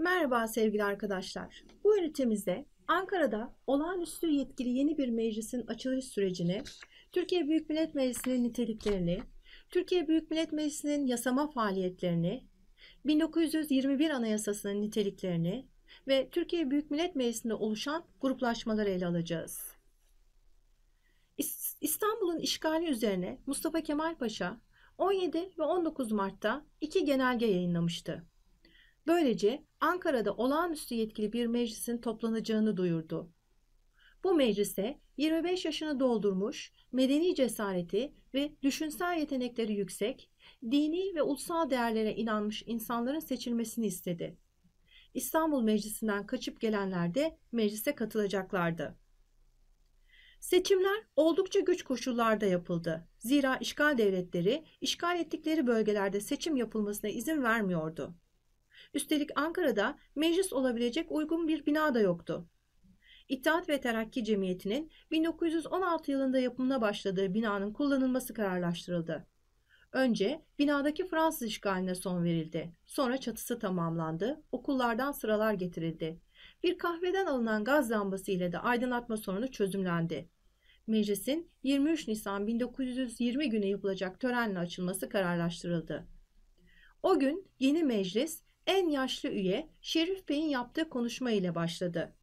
Merhaba sevgili arkadaşlar. Bu ünitemizde Ankara'da olağanüstü yetkili yeni bir meclisin açılış sürecini, Türkiye Büyük Millet Meclisi'nin niteliklerini, Türkiye Büyük Millet Meclisi'nin yasama faaliyetlerini, 1921 Anayasası'nın niteliklerini ve Türkiye Büyük Millet Meclisi'nde oluşan gruplaşmaları ele alacağız. İstanbul'un işgali üzerine Mustafa Kemal Paşa 17 ve 19 Mart'ta iki genelge yayınlamıştı. Böylece Ankara'da olağanüstü yetkili bir meclisin toplanacağını duyurdu. Bu meclise 25 yaşını doldurmuş, medeni cesareti ve düşünsel yetenekleri yüksek, dini ve ulusal değerlere inanmış insanların seçilmesini istedi. İstanbul Meclisi'nden kaçıp gelenler de meclise katılacaklardı. Seçimler oldukça güç koşullarda yapıldı. Zira işgal devletleri işgal ettikleri bölgelerde seçim yapılmasına izin vermiyordu. Üstelik Ankara'da meclis olabilecek uygun bir bina da yoktu. İttihat ve Terakki Cemiyeti'nin 1916 yılında yapımına başladığı binanın kullanılması kararlaştırıldı. Önce binadaki Fransız işgaline son verildi. Sonra çatısı tamamlandı, okullardan sıralar getirildi. Bir kahveden alınan gaz lambası ile de aydınlatma sorunu çözümlendi. Meclisin 23 Nisan 1920 günü yapılacak törenle açılması kararlaştırıldı. O gün yeni meclis en yaşlı üye Şerif Bey'in yaptığı konuşma ile başladı.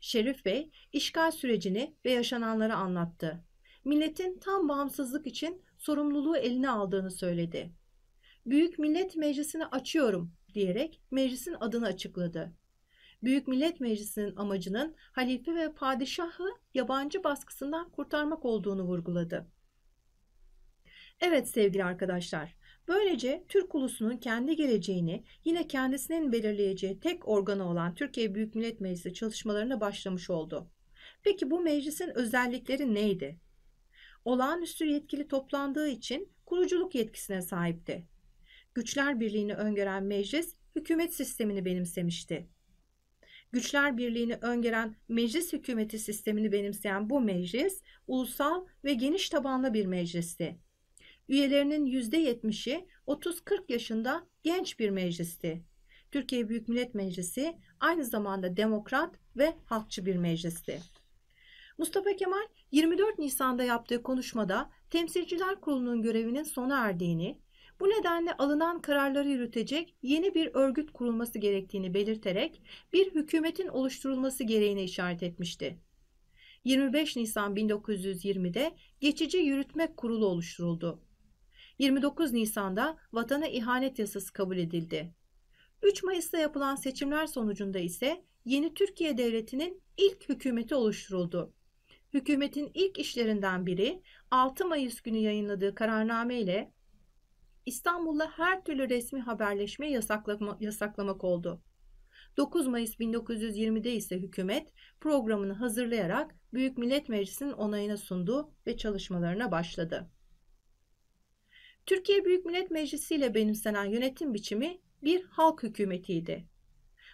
Şerif Bey işgal sürecini ve yaşananları anlattı. Milletin tam bağımsızlık için sorumluluğu eline aldığını söyledi. Büyük Millet Meclisi'ni açıyorum diyerek meclisin adını açıkladı. Büyük Millet Meclisi'nin amacının halife ve padişahı yabancı baskısından kurtarmak olduğunu vurguladı. Evet sevgili arkadaşlar, Böylece Türk ulusunun kendi geleceğini yine kendisinin belirleyeceği tek organı olan Türkiye Büyük Millet Meclisi çalışmalarına başlamış oldu. Peki bu meclisin özellikleri neydi? Olağanüstü yetkili toplandığı için kuruculuk yetkisine sahipti. Güçler Birliği'ni öngören meclis hükümet sistemini benimsemişti. Güçler Birliği'ni öngören meclis hükümeti sistemini benimseyen bu meclis ulusal ve geniş tabanlı bir meclisti. Üyelerinin %70'i 30-40 yaşında genç bir meclisti. Türkiye Büyük Millet Meclisi aynı zamanda demokrat ve halkçı bir meclisti. Mustafa Kemal 24 Nisan'da yaptığı konuşmada Temsilciler Kurulu'nun görevinin sona erdiğini, bu nedenle alınan kararları yürütecek yeni bir örgüt kurulması gerektiğini belirterek bir hükümetin oluşturulması gereğine işaret etmişti. 25 Nisan 1920'de geçici yürütme kurulu oluşturuldu. 29 Nisan'da vatana ihanet yasası kabul edildi. 3 Mayıs'ta yapılan seçimler sonucunda ise yeni Türkiye Devleti'nin ilk hükümeti oluşturuldu. Hükümetin ilk işlerinden biri 6 Mayıs günü yayınladığı kararname ile İstanbul'da her türlü resmi haberleşme yasaklama, yasaklamak oldu. 9 Mayıs 1920'de ise hükümet programını hazırlayarak Büyük Millet Meclisi'nin onayına sundu ve çalışmalarına başladı. Türkiye Büyük Millet Meclisi ile benimsenen yönetim biçimi bir halk hükümetiydi.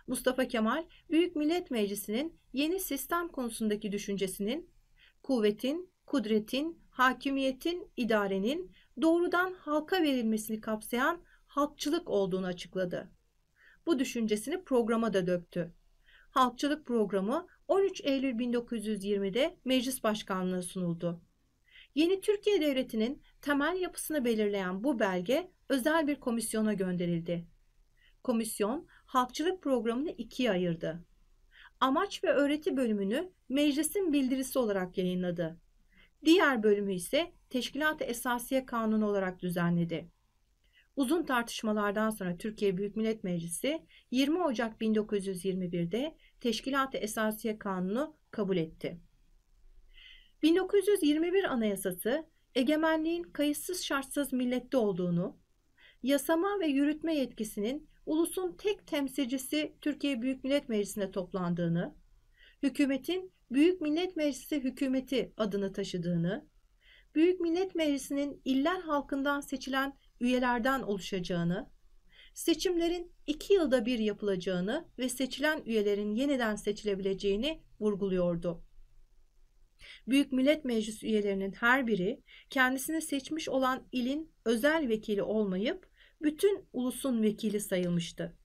Mustafa Kemal, Büyük Millet Meclisi'nin yeni sistem konusundaki düşüncesinin kuvvetin, kudretin, hakimiyetin, idarenin doğrudan halka verilmesini kapsayan halkçılık olduğunu açıkladı. Bu düşüncesini programa da döktü. Halkçılık programı 13 Eylül 1920'de meclis başkanlığı sunuldu. Yeni Türkiye Devleti'nin temel yapısını belirleyen bu belge özel bir komisyona gönderildi. Komisyon halkçılık programını ikiye ayırdı. Amaç ve öğreti bölümünü meclisin bildirisi olarak yayınladı. Diğer bölümü ise Teşkilat-ı Esasiye Kanunu olarak düzenledi. Uzun tartışmalardan sonra Türkiye Büyük Millet Meclisi 20 Ocak 1921'de Teşkilat-ı Esasiye Kanunu kabul etti. 1921 Anayasası egemenliğin kayıtsız şartsız millette olduğunu, yasama ve yürütme yetkisinin ulusun tek temsilcisi Türkiye Büyük Millet Meclisi'ne toplandığını, hükümetin Büyük Millet Meclisi hükümeti adını taşıdığını, Büyük Millet Meclisi'nin iller halkından seçilen üyelerden oluşacağını, seçimlerin iki yılda bir yapılacağını ve seçilen üyelerin yeniden seçilebileceğini vurguluyordu. Büyük Millet Meclisi üyelerinin her biri kendisine seçmiş olan ilin özel vekili olmayıp bütün ulusun vekili sayılmıştı.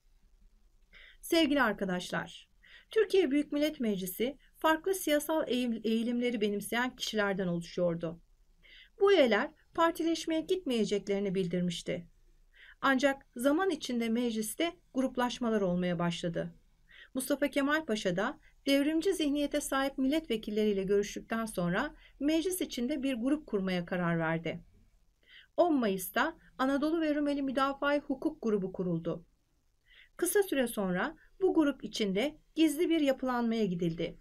Sevgili arkadaşlar, Türkiye Büyük Millet Meclisi farklı siyasal eğilimleri benimseyen kişilerden oluşuyordu. Bu üyeler partileşmeye gitmeyeceklerini bildirmişti. Ancak zaman içinde mecliste gruplaşmalar olmaya başladı. Mustafa Kemal Paşa da Devrimci zihniyete sahip milletvekilleriyle görüştükten sonra meclis içinde bir grup kurmaya karar verdi. 10 Mayıs'ta Anadolu ve Rumeli Müdafaa Hukuk Grubu kuruldu. Kısa süre sonra bu grup içinde gizli bir yapılanmaya gidildi.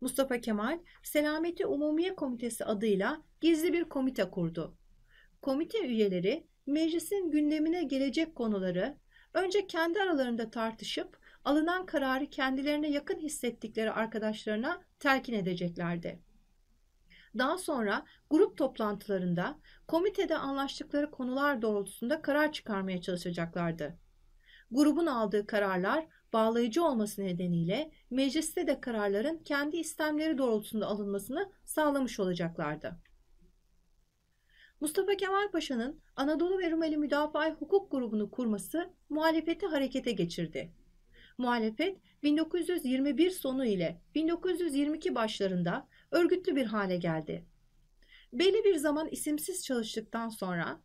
Mustafa Kemal, Selameti Umumiye Komitesi adıyla gizli bir komite kurdu. Komite üyeleri meclisin gündemine gelecek konuları önce kendi aralarında tartışıp alınan kararı kendilerine yakın hissettikleri arkadaşlarına telkin edeceklerdi. Daha sonra grup toplantılarında komitede anlaştıkları konular doğrultusunda karar çıkarmaya çalışacaklardı. Grubun aldığı kararlar bağlayıcı olması nedeniyle mecliste de kararların kendi istemleri doğrultusunda alınmasını sağlamış olacaklardı. Mustafa Kemal Paşa'nın Anadolu ve Rumeli Müdafaa Hukuk Grubu'nu kurması muhalefeti harekete geçirdi. Muhalefet 1921 sonu ile 1922 başlarında örgütlü bir hale geldi. Belli bir zaman isimsiz çalıştıktan sonra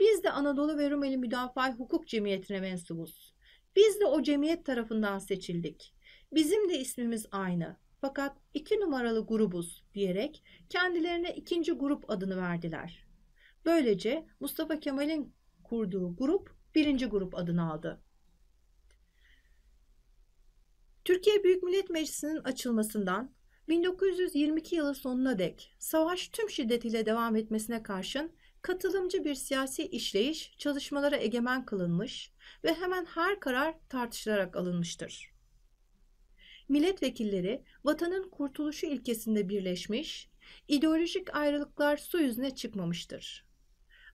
biz de Anadolu ve Rumeli Müdafaa Hukuk Cemiyeti'ne mensubuz. Biz de o cemiyet tarafından seçildik. Bizim de ismimiz aynı fakat iki numaralı grubuz diyerek kendilerine ikinci grup adını verdiler. Böylece Mustafa Kemal'in kurduğu grup birinci grup adını aldı. Türkiye Büyük Millet Meclisi'nin açılmasından 1922 yılı sonuna dek savaş tüm şiddetiyle devam etmesine karşın katılımcı bir siyasi işleyiş çalışmalara egemen kılınmış ve hemen her karar tartışılarak alınmıştır. Milletvekilleri vatanın kurtuluşu ilkesinde birleşmiş, ideolojik ayrılıklar su yüzüne çıkmamıştır.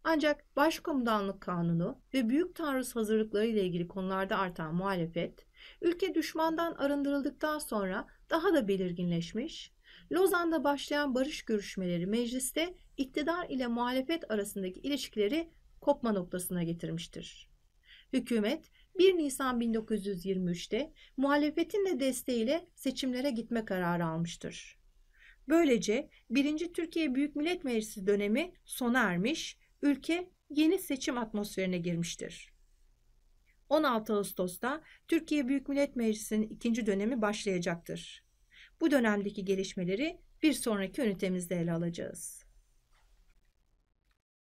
Ancak Başkomutanlık Kanunu ve Büyük Taarruz hazırlıkları ile ilgili konularda artan muhalefet, ülke düşmandan arındırıldıktan sonra daha da belirginleşmiş, Lozan'da başlayan barış görüşmeleri mecliste iktidar ile muhalefet arasındaki ilişkileri kopma noktasına getirmiştir. Hükümet 1 Nisan 1923'te muhalefetin de desteğiyle seçimlere gitme kararı almıştır. Böylece 1. Türkiye Büyük Millet Meclisi dönemi sona ermiş, ülke yeni seçim atmosferine girmiştir. 16 Ağustos'ta Türkiye Büyük Millet Meclisi'nin ikinci dönemi başlayacaktır. Bu dönemdeki gelişmeleri bir sonraki ünitemizde ele alacağız.